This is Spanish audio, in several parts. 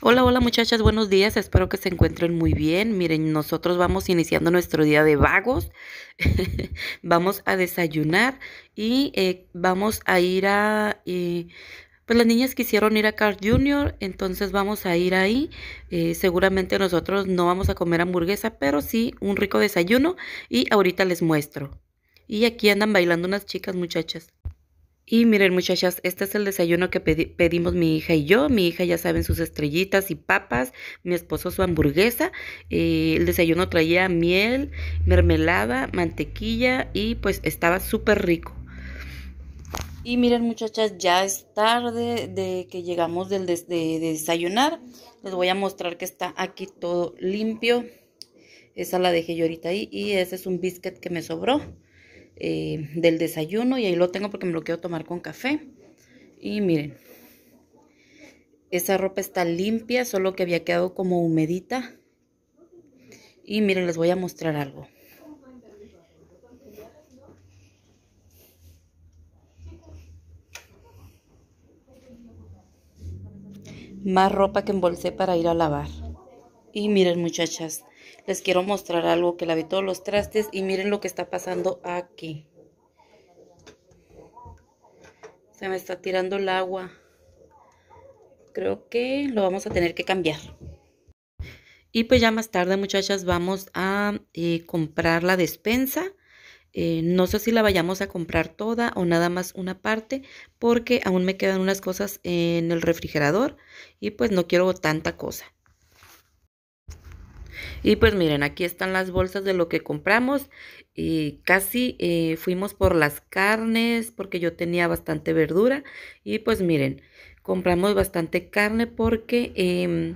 Hola, hola muchachas, buenos días, espero que se encuentren muy bien. Miren, nosotros vamos iniciando nuestro día de vagos, vamos a desayunar y eh, vamos a ir a... Eh, pues las niñas quisieron ir a Carl Jr., entonces vamos a ir ahí. Eh, seguramente nosotros no vamos a comer hamburguesa, pero sí un rico desayuno y ahorita les muestro. Y aquí andan bailando unas chicas muchachas. Y miren muchachas, este es el desayuno que pedimos mi hija y yo. Mi hija ya saben sus estrellitas y papas, mi esposo su hamburguesa. Eh, el desayuno traía miel, mermelada, mantequilla y pues estaba súper rico. Y miren muchachas, ya es tarde de que llegamos del de, desayunar. Les voy a mostrar que está aquí todo limpio. Esa la dejé yo ahorita ahí y ese es un biscuit que me sobró. Eh, del desayuno y ahí lo tengo porque me lo quiero tomar con café. Y miren, esa ropa está limpia, solo que había quedado como humedita. Y miren, les voy a mostrar algo. Más ropa que embolsé para ir a lavar. Y miren muchachas, les quiero mostrar algo que vi todos los trastes y miren lo que está pasando aquí. Se me está tirando el agua. Creo que lo vamos a tener que cambiar. Y pues ya más tarde, muchachas, vamos a eh, comprar la despensa. Eh, no sé si la vayamos a comprar toda o nada más una parte porque aún me quedan unas cosas en el refrigerador y pues no quiero tanta cosa. Y pues miren, aquí están las bolsas de lo que compramos. Y casi eh, fuimos por las carnes porque yo tenía bastante verdura. Y pues miren, compramos bastante carne porque... Em,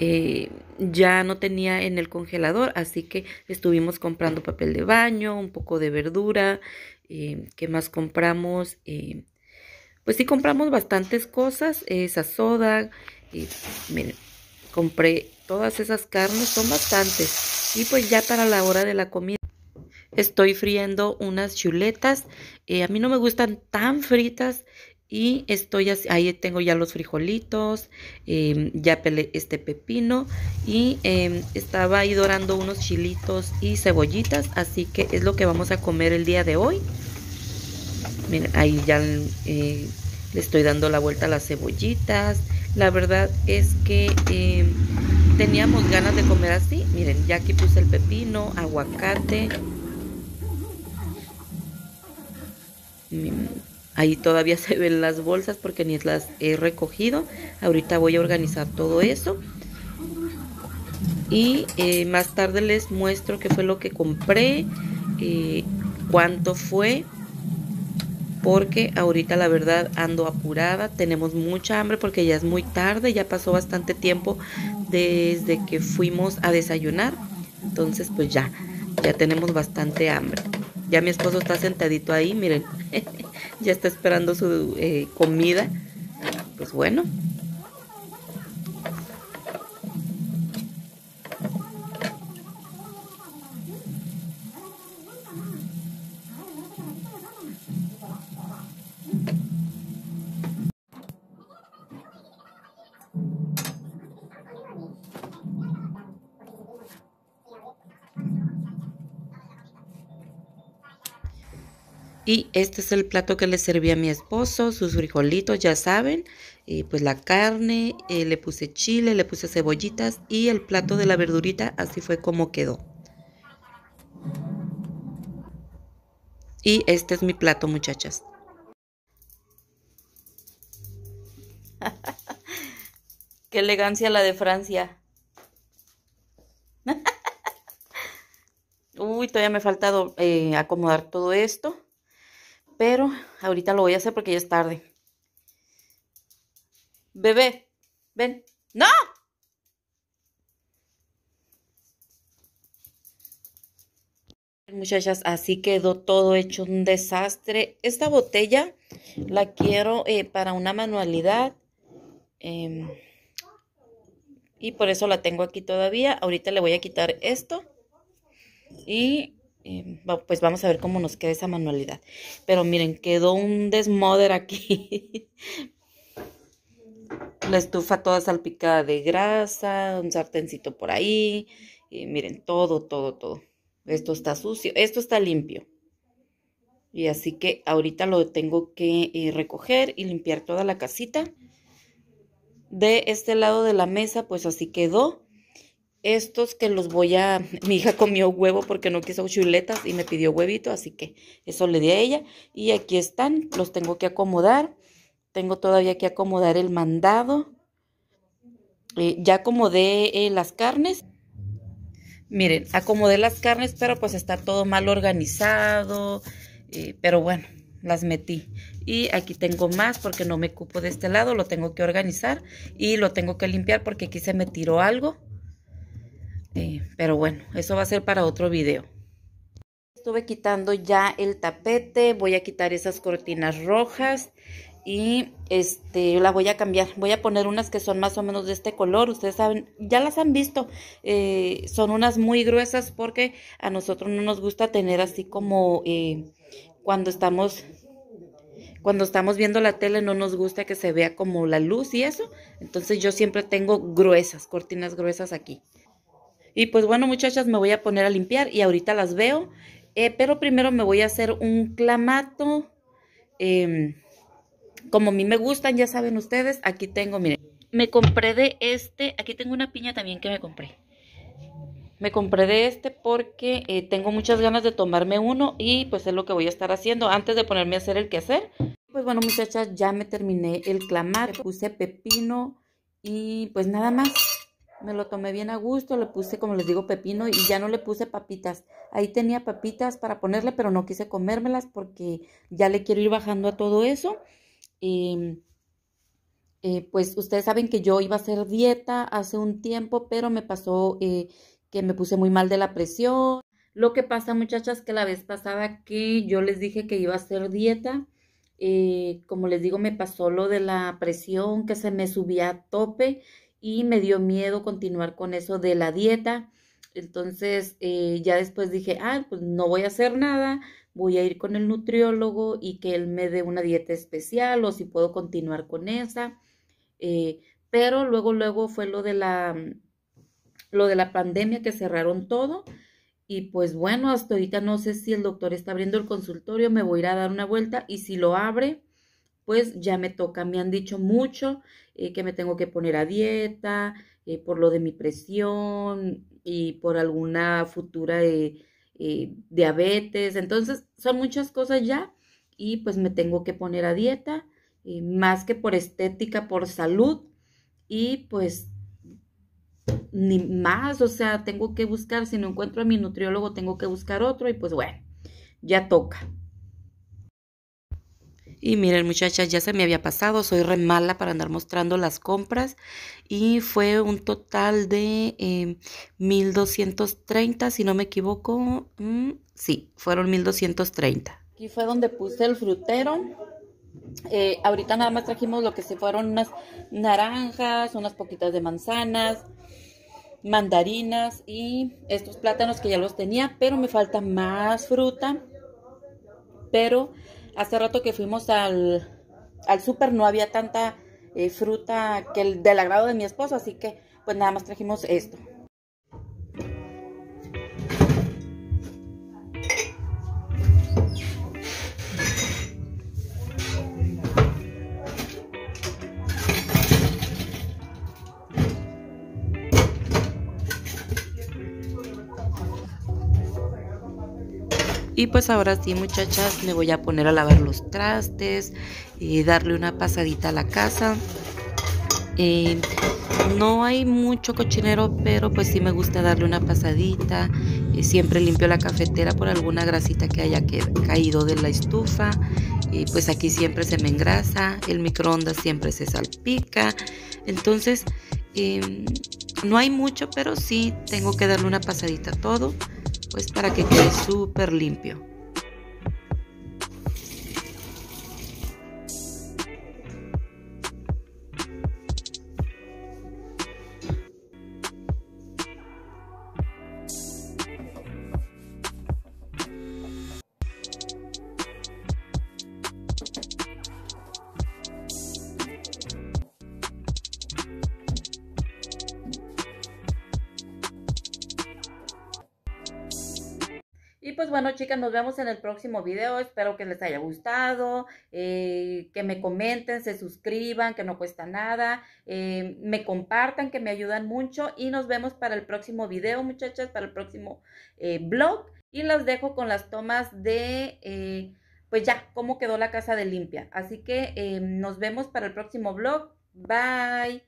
eh, ya no tenía en el congelador, así que estuvimos comprando papel de baño, un poco de verdura, em, ¿qué más compramos? Em, pues sí compramos bastantes cosas, eh, esa soda, miren, Compré todas esas carnes, son bastantes. Y pues ya para la hora de la comida estoy friendo unas chuletas. Eh, a mí no me gustan tan fritas y estoy ahí tengo ya los frijolitos, em, ya pelé este pepino y em, estaba ahí dorando unos chilitos y cebollitas, así que es lo que vamos a comer el día de hoy. Miren, ahí ya eh, le estoy dando la vuelta a las cebollitas, la verdad es que em, teníamos ganas de comer así. Miren, ya aquí puse el pepino, aguacate. Mm, ahí todavía se ven las bolsas porque ni las he recogido. Ahorita voy a organizar todo eso. Y eh, más tarde les muestro qué fue lo que compré, y eh, cuánto fue porque ahorita la verdad ando apurada, tenemos mucha hambre porque ya es muy tarde, ya pasó bastante tiempo desde que fuimos a desayunar, entonces pues ya, ya tenemos bastante hambre. Ya mi esposo está sentadito ahí, miren, ya está esperando su eh, comida. Pues bueno, Y este es el plato que le serví a mi esposo, sus frijolitos, ya saben. Y pues la carne, eh, le puse chile, le puse cebollitas y el plato de la verdurita, así fue como quedó. Y este es mi plato, muchachas. Qué elegancia la de Francia. Uy, todavía me falta faltado eh, acomodar todo esto pero ahorita lo voy a hacer porque ya es tarde. Bebé, ven. ¡No! Muchachas, así quedó todo hecho un desastre. Esta botella la quiero eh, para una manualidad. Em, y por eso la tengo aquí todavía. Ahorita le voy a quitar esto. Y eh, pues vamos a ver cómo nos queda esa manualidad. Pero miren, quedó un desmoder aquí. La estufa toda salpicada de grasa, un sartencito por ahí. Y miren, todo, todo, todo. Esto está sucio, esto está limpio. Y así que ahorita lo tengo que eh, recoger y limpiar toda la casita. De este lado de la mesa, pues así quedó estos que los voy a... Mi hija comió huevo porque no quiso chuletas y me pidió huevito, así que eso le di a ella. Y aquí están, los tengo que acomodar. Tengo todavía que acomodar el mandado. Eh, ya acomodé eh, las carnes. Miren, acomodé las carnes, pero pues está todo mal organizado. Eh, pero bueno, las metí. Y aquí tengo más porque no me cupo de este lado. Lo tengo que organizar y lo tengo que limpiar porque aquí se me tiró algo eh, pero bueno, eso va a ser para otro video. Estuve quitando ya el tapete, voy a quitar esas cortinas rojas y este la voy a cambiar. Voy a poner unas que son más o menos de este color. Ustedes saben, ya las han visto. Eh, son unas muy gruesas porque a nosotros no nos gusta tener así como eh, cuando estamos cuando estamos viendo la tele no nos gusta que se vea como la luz y eso. Entonces yo siempre tengo gruesas, cortinas gruesas aquí. Y pues bueno, muchachas, me voy a poner a limpiar y ahorita las veo. Eh, pero primero me voy a hacer un clamato. Em, como a mí me gustan, ya saben ustedes, aquí tengo, miren. Me compré de este, aquí tengo una piña también que me compré. Me compré de este porque eh, tengo muchas ganas de tomarme uno y pues es lo que voy a estar haciendo antes de ponerme a hacer el quehacer. Pues bueno muchachas, ya me terminé el clamato, puse pepino y pues nada más. Me lo tomé bien a gusto, le puse, como les digo, pepino y ya no le puse papitas. Ahí tenía papitas para ponerle, pero no quise comérmelas porque ya le quiero ir bajando a todo eso. Em, eh, pues ustedes saben que yo iba a hacer dieta hace un tiempo, pero me pasó eh, que me puse muy mal de la presión. Lo que pasa, muchachas, que la vez pasada que yo les dije que iba a hacer dieta, eh, como les digo, me pasó lo de la presión, que se me subía a tope y me dio miedo continuar con eso de la dieta. Entonces eh, ya después dije, ah, pues no voy a hacer nada, voy a ir con el nutriólogo y que él me dé una dieta especial o si puedo continuar con esa. Eh, pero luego, luego fue lo de la, mm, lo de la pandemia que cerraron todo. Y pues bueno, hasta ahorita no sé si el doctor está abriendo el consultorio, me voy a ir a dar una vuelta y si lo abre, pues ya me toca. Me han dicho mucho eh, que me tengo que poner a dieta eh, por lo de mi presión y por alguna futura eh, diabetes. Entonces, son muchas cosas ya y pues me tengo que poner a dieta, más que por estética, por salud y pues ni más, o sea, tengo que buscar, si no encuentro a mi nutriólogo, tengo que buscar otro y pues bueno, ya toca. Y miren muchachas, ya se me había pasado, soy re mala para andar mostrando las compras y fue un total de eh, em, 1230, si no me equivoco, mm, sí, fueron 1230. Aquí fue donde puse el frutero. Eh, ahorita nada más trajimos lo que se fueron unas naranjas, unas poquitas de manzanas, mandarinas y estos plátanos que ya los tenía, pero me falta más fruta. Pero Hace rato que fuimos al, al súper no había tanta eh, fruta que el, del agrado de mi esposo, así que pues nada más trajimos esto. Y pues ahora sí, muchachas, me voy a poner a lavar los trastes, y darle una pasadita a la casa. no hay mucho cochinero, pero pues sí me gusta darle una pasadita. Eh, siempre limpio la cafetera por alguna grasita que haya caído de la estufa. Y pues aquí siempre se me engrasa, el microondas siempre se salpica. Entonces, em, no hay mucho, pero sí tengo que darle una pasadita a todo pues para que quede súper limpio. pues bueno, chicas, nos vemos en el próximo video. Espero que les haya gustado, eh, que me comenten, se suscriban, que no cuesta nada, eh, me compartan, que me ayudan mucho. Y nos vemos para el próximo video, muchachas, para el próximo blog. Eh, y las dejo con las tomas de, pues ya, cómo quedó la casa de limpia. Así que nos vemos para el próximo blog. Bye.